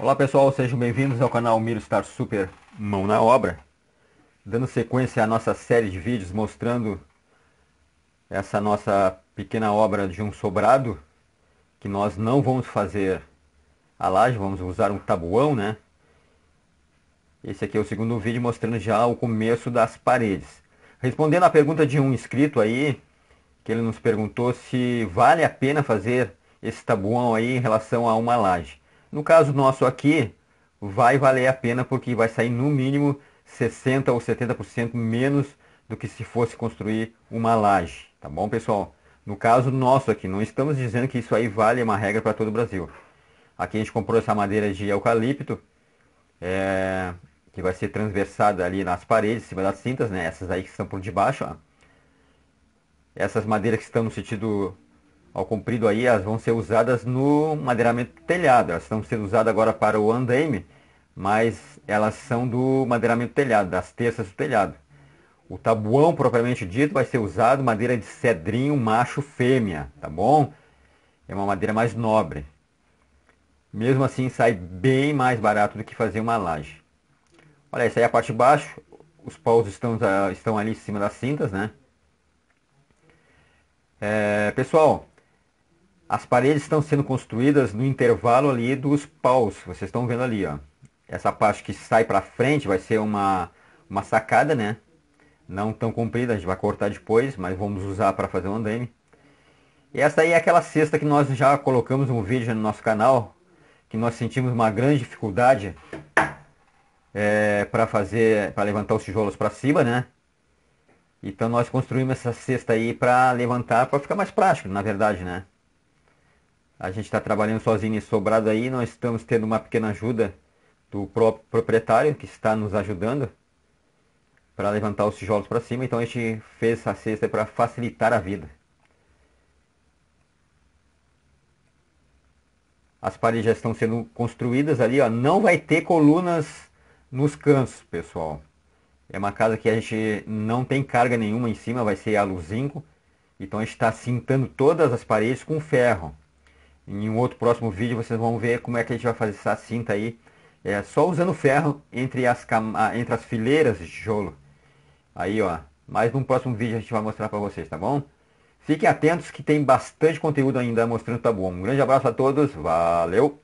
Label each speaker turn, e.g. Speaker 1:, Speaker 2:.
Speaker 1: Olá pessoal, sejam bem-vindos ao canal Miro Star Super Mão na Obra Dando sequência à nossa série de vídeos mostrando essa nossa pequena obra de um sobrado que nós não vamos fazer a laje, vamos usar um tabuão, né? Esse aqui é o segundo vídeo mostrando já o começo das paredes Respondendo à pergunta de um inscrito aí, que ele nos perguntou se vale a pena fazer esse tabuão aí em relação a uma laje no caso nosso aqui, vai valer a pena porque vai sair no mínimo 60 ou 70% menos do que se fosse construir uma laje, tá bom, pessoal? No caso nosso aqui, não estamos dizendo que isso aí vale uma regra para todo o Brasil. Aqui a gente comprou essa madeira de eucalipto, é, que vai ser transversada ali nas paredes, em cima das cintas, né? Essas aí que estão por debaixo, ó. Essas madeiras que estão no sentido ao comprido aí, elas vão ser usadas no madeiramento telhado. Elas estão sendo usadas agora para o andaime, mas elas são do madeiramento telhado, das terças do telhado. O tabuão propriamente dito vai ser usado madeira de cedrinho macho fêmea, tá bom? É uma madeira mais nobre. Mesmo assim sai bem mais barato do que fazer uma laje. Olha, essa aí é a parte de baixo. Os paus estão, ah, estão ali em cima das cintas, né? É, pessoal, as paredes estão sendo construídas no intervalo ali dos paus, vocês estão vendo ali, ó. Essa parte que sai para frente vai ser uma, uma sacada, né? Não tão comprida, a gente vai cortar depois, mas vamos usar para fazer um andaime. E essa aí é aquela cesta que nós já colocamos um vídeo no nosso canal, que nós sentimos uma grande dificuldade é, para fazer, para levantar os tijolos para cima, né? Então nós construímos essa cesta aí para levantar, para ficar mais prático, na verdade, né? A gente está trabalhando sozinho em Sobrado aí, nós estamos tendo uma pequena ajuda do próprio proprietário que está nos ajudando para levantar os tijolos para cima, então a gente fez essa cesta para facilitar a vida. As paredes já estão sendo construídas ali, ó. não vai ter colunas nos cantos, pessoal. É uma casa que a gente não tem carga nenhuma em cima, vai ser aluzinco. Então a gente está cintando todas as paredes com ferro. Em um outro próximo vídeo vocês vão ver como é que a gente vai fazer essa cinta aí. É, só usando ferro entre as, ah, entre as fileiras de tijolo. Aí, ó. Mas num próximo vídeo a gente vai mostrar para vocês, tá bom? Fiquem atentos que tem bastante conteúdo ainda mostrando tá bom. Um grande abraço a todos. Valeu!